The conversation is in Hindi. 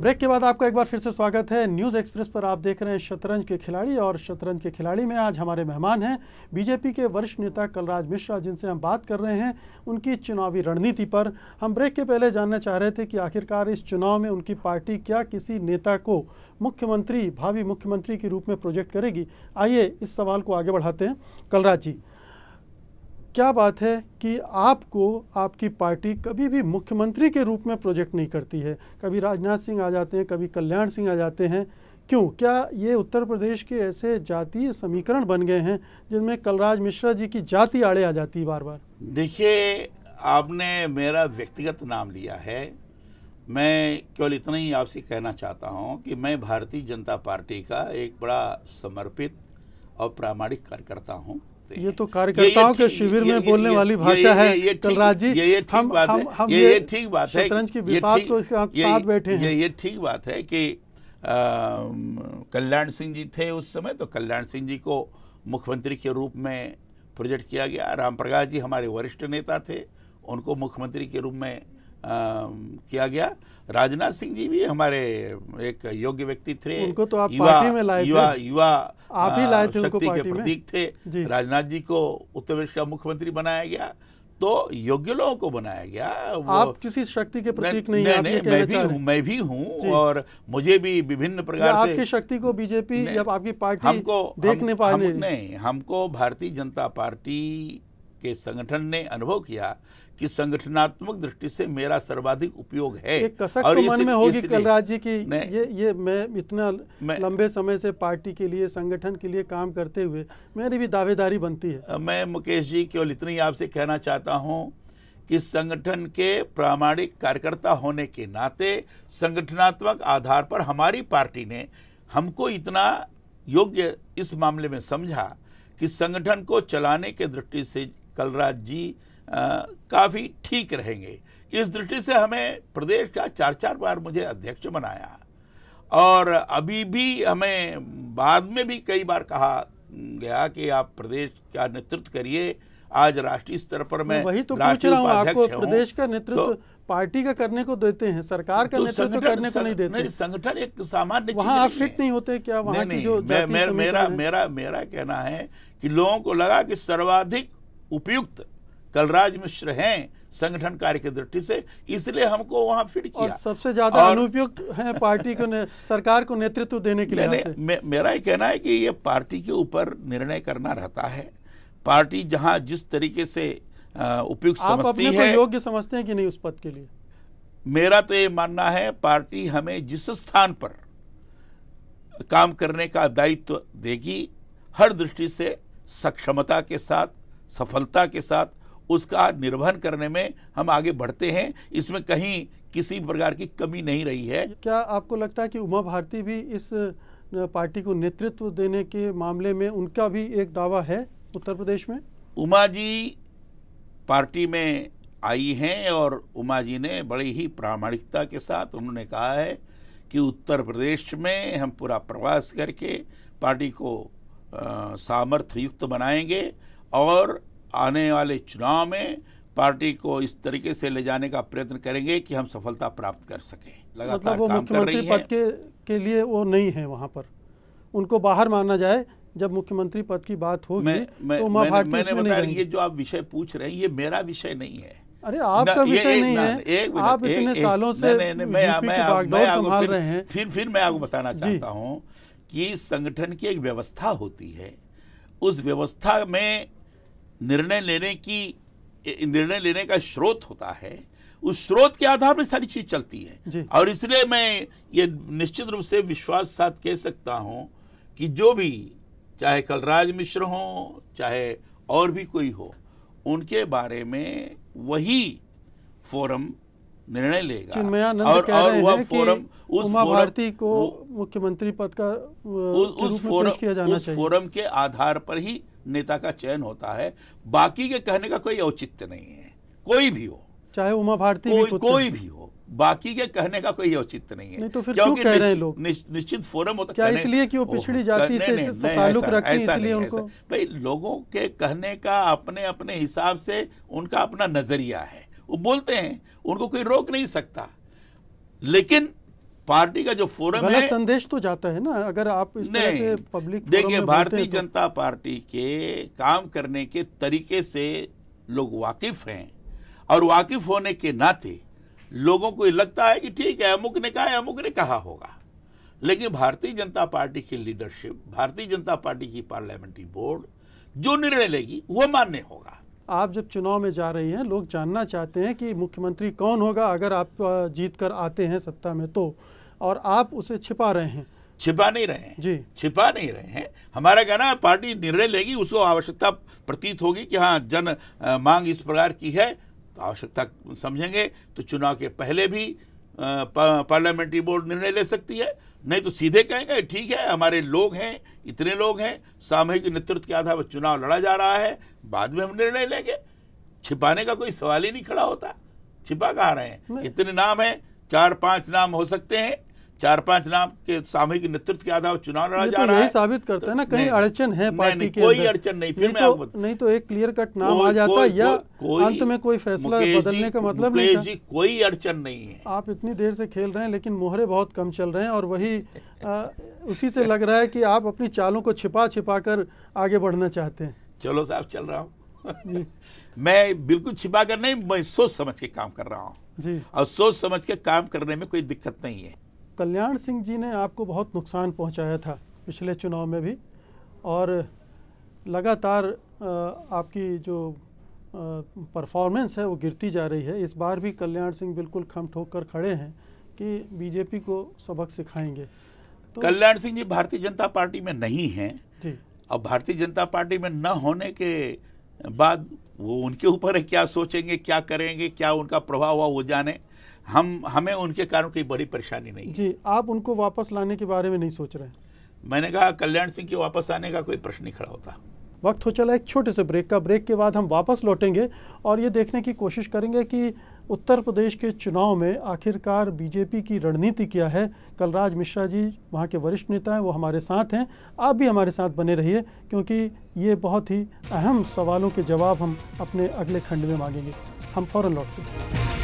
ब्रेक के बाद आपका एक बार फिर से स्वागत है न्यूज़ एक्सप्रेस पर आप देख रहे हैं शतरंज के खिलाड़ी और शतरंज के खिलाड़ी में आज हमारे मेहमान हैं बीजेपी के वरिष्ठ नेता कलराज मिश्रा जिनसे हम बात कर रहे हैं उनकी चुनावी रणनीति पर हम ब्रेक के पहले जानना चाह रहे थे कि आखिरकार इस चुनाव में उनकी पार्टी क्या किसी नेता को मुख्यमंत्री भावी मुख्यमंत्री के रूप में प्रोजेक्ट करेगी आइए इस सवाल को आगे बढ़ाते हैं कलराज जी क्या बात है कि आपको आपकी पार्टी कभी भी मुख्यमंत्री के रूप में प्रोजेक्ट नहीं करती है कभी राजनाथ सिंह आ जाते हैं कभी कल्याण सिंह आ जाते हैं क्यों क्या ये उत्तर प्रदेश के ऐसे जातीय समीकरण बन गए हैं जिनमें कलराज मिश्रा जी की जाति आड़े आ जाती है बार बार देखिए आपने मेरा व्यक्तिगत नाम लिया है मैं केवल इतना ही आपसे कहना चाहता हूँ कि मैं भारतीय जनता पार्टी का एक बड़ा समर्पित और प्रामाणिक कार्यकर्ता हूँ सकते हैं ये तो कार्यकर्ताओं के शिविर में बोलने वाली भाषा है जी ये ठीक बात है ये ठीक तो बात है ये ठीक बात है कि कल्याण सिंह जी थे उस समय तो कल्याण सिंह जी को मुख्यमंत्री के रूप में प्रोजेक्ट किया गया राम प्रकाश जी हमारे वरिष्ठ नेता थे उनको मुख्यमंत्री के रूप में किया गया राजनाथ सिंह जी भी हमारे एक योग्य व्यक्ति थे उनको तो आप युवा, पार्टी में लाए युवा युवा आप ही लाए थे शक्ति के प्रतीक थे राजनाथ जी को उत्तर प्रदेश का मुख्यमंत्री बनाया गया तो योग्य लोगों को बनाया गया वो आप किसी शक्ति के प्रतीक नहीं, नहीं, नहीं मैं भी हूँ मैं भी हूँ और मुझे भी विभिन्न प्रकार से आपकी शक्ति को बीजेपी या आपकी पार्टी हमको देखने हम, पाने नहीं हमको भारतीय जनता पार्टी के संगठन ने अनुभव किया कि संगठनात्मक दृष्टि से मेरा सर्वाधिक उपयोग है ये कसक और तो मन में होगी कलराज जी की ये ये मैं इतना मैं, लंबे समय से पार्टी के लिए संगठन के लिए काम करते हुए मेरी भी दावेदारी बनती है मैं मुकेश जी केवल इतना ही आपसे कहना चाहता हूँ कि संगठन के प्रामाणिक कार्यकर्ता होने के नाते संगठनात्मक आधार पर हमारी पार्टी ने हमको इतना योग्य इस मामले में समझा कि संगठन को चलाने के दृष्टि से कलराज जी काफ़ी ठीक रहेंगे इस दृष्टि से हमें प्रदेश का चार चार बार मुझे अध्यक्ष बनाया और अभी भी हमें बाद में भी कई बार कहा गया कि आप प्रदेश का नेतृत्व करिए आज राष्ट्रीय स्तर पर मैं वही तो पूछ रहा हूँ आपको प्रदेश का नेतृत्व तो, पार्टी का करने को देते हैं सरकार का तो नेतृत्व करने को नहीं देते संगठन एक सामान्य वहाँ आप फिट नहीं होते क्या वहाँ नहीं, की जो मैं, मेरा मेरा मेरा कहना है कि लोगों को लगा कि सर्वाधिक उपयुक्त कलराज मिश्र हैं संगठन कार्य की दृष्टि से इसलिए हमको वहां फिट किया और सबसे ज्यादा अनुपयुक्त है पार्टी को ने, सरकार को नेतृत्व देने के लिए मे, मेरा ये कहना है कि ये पार्टी के ऊपर निर्णय करना रहता है पार्टी जहां जिस तरीके से उपयुक्त समझती है योग्य समझते हैं कि नहीं उस पद के लिए मेरा तो ये मानना है पार्टी हमें जिस स्थान पर काम करने का दायित्व देगी हर दृष्टि से सक्षमता के साथ सफलता के साथ उसका निर्वहन करने में हम आगे बढ़ते हैं इसमें कहीं किसी प्रकार की कमी नहीं रही है क्या आपको लगता है कि उमा भारती भी इस पार्टी को नेतृत्व देने के मामले में उनका भी एक दावा है उत्तर प्रदेश में उमा जी पार्टी में आई हैं और उमा जी ने बड़ी ही प्रामाणिकता के साथ उन्होंने कहा है कि उत्तर प्रदेश में हम पूरा प्रवास करके पार्टी को सामर्थ्य युक्त बनाएंगे और आने वाले चुनाव में पार्टी को इस तरीके से ले जाने का प्रयत्न करेंगे कि हम सफलता प्राप्त कर सकें लगातार मतलब काम कर रही पद के, के लिए वो नहीं है वहाँ पर उनको बाहर माना जाए जब मुख्यमंत्री पद की बात हो मैं, तो मैं, मैंने, मैंने बताया ये जो आप विषय पूछ रहे हैं ये मेरा विषय नहीं है अरे आपका विषय नहीं है एक आप इतने सालों से संभाल रहे हैं फिर फिर मैं आपको बताना चाहता हूँ कि संगठन की एक व्यवस्था होती है उस व्यवस्था में निर्णय लेने की निर्णय लेने का स्रोत होता है उस स्रोत के आधार पर सारी चीज चलती है और इसलिए मैं ये निश्चित रूप से विश्वास साथ कह सकता हूँ कि जो भी चाहे कलराज मिश्र हो चाहे और भी कोई हो उनके बारे में वही फोरम निर्णय लेगा चिन्मयानंद और, कह और रहे हैं फोरम उस उमा फोरम, भारती को मुख्यमंत्री पद का उ, उस, उस फोरम किया जाना उस चाहिए। फोरम के आधार पर ही नेता का चयन होता है बाकी के कहने का कोई औचित्य नहीं है कोई भी हो चाहे उमा भारती कोई, कोई भी हो बाकी के कहने का कोई औचित्य नहीं है नहीं तो फिर क्योंकि क्यों कह रहे हैं लोग निश्चित फोरम होता तो क्या इसलिए कि वो पिछड़ी जाति से तो ताल्लुक रखती है इसलिए उनको भाई लोगों के कहने का अपने अपने हिसाब से उनका अपना नजरिया है वो बोलते हैं उनको कोई रोक नहीं सकता लेकिन पार्टी का जो फोरम है संदेश तो जाता है ना अगर आप इस तरह से पब्लिक देखिए भारतीय तो... जनता पार्टी के काम करने के तरीके से लोग वाकिफ हैं और वाकिफ होने के नाते लोगों को लगता है कि ठीक है अमुक ने कहा अमुक ने कहा होगा लेकिन भारतीय जनता पार्टी की लीडरशिप भारतीय जनता पार्टी की पार्लियामेंट्री बोर्ड जो निर्णय लेगी वो मान्य होगा आप जब चुनाव में जा रही हैं लोग जानना चाहते हैं कि मुख्यमंत्री कौन होगा अगर आप जीत कर आते हैं सत्ता में तो और आप उसे छिपा रहे हैं छिपा नहीं रहे हैं जी छिपा नहीं रहे हैं हमारा कहना है पार्टी निर्णय लेगी उसको आवश्यकता प्रतीत होगी कि हाँ जन मांग इस प्रकार की है तो आवश्यकता समझेंगे तो चुनाव के पहले भी पार्लियामेंट्री बोर्ड निर्णय ले सकती है नहीं तो सीधे कहेंगे ठीक है हमारे लोग हैं इतने लोग हैं सामूहिक नेतृत्व के आधार पर चुनाव लड़ा जा रहा है बाद में हम निर्णय लेंगे छिपाने का कोई सवाल ही नहीं खड़ा होता छिपा कहा रहे हैं इतने नाम हैं चार पांच नाम हो सकते हैं चार पांच नाम के सामूहिक नेतृत्व के आधार चुनाव लड़ा जा तो रहा है साबित करता है ना तो कहीं अड़चन है पार्टी नहीं, कोई अड़चन नहीं फिर नहीं तो, नहीं तो एक क्लियर कट नाम आ जाता है या अंत में कोई फैसला बदलने का मतलब नहीं जी कोई अड़चन नहीं है आप इतनी देर से खेल रहे हैं लेकिन मोहरे बहुत कम चल रहे हैं और वही उसी से लग रहा है कि आप अपनी चालों को छिपा छिपा कर आगे बढ़ना चाहते हैं चलो साहब चल रहा हूँ मैं बिल्कुल छिपा कर नहीं मैं सोच समझ के काम कर रहा हूँ और सोच समझ के काम करने में कोई दिक्कत नहीं है कल्याण सिंह जी ने आपको बहुत नुकसान पहुंचाया था पिछले चुनाव में भी और लगातार आपकी जो परफॉर्मेंस है वो गिरती जा रही है इस बार भी कल्याण सिंह बिल्कुल खम ठोक कर खड़े हैं कि बीजेपी को सबक सिखाएंगे तो कल्याण सिंह जी भारतीय जनता पार्टी में नहीं हैं अब भारतीय जनता पार्टी में न होने के बाद वो उनके ऊपर है क्या सोचेंगे क्या करेंगे क्या उनका प्रभाव हुआ वो जाने हम हमें उनके कारण कोई बड़ी परेशानी नहीं जी आप उनको वापस लाने के बारे में नहीं सोच रहे मैंने कहा कल्याण सिंह के वापस आने का कोई प्रश्न नहीं खड़ा होता वक्त हो चला एक छोटे से ब्रेक का ब्रेक के बाद हम वापस लौटेंगे और ये देखने की कोशिश करेंगे कि उत्तर प्रदेश के चुनाव में आखिरकार बीजेपी की रणनीति क्या है कलराज मिश्रा जी वहाँ के वरिष्ठ नेता हैं वो हमारे साथ हैं आप भी हमारे साथ बने रहिए क्योंकि ये बहुत ही अहम सवालों के जवाब हम अपने अगले खंड में मांगेंगे हम फ़ौर लौटते हैं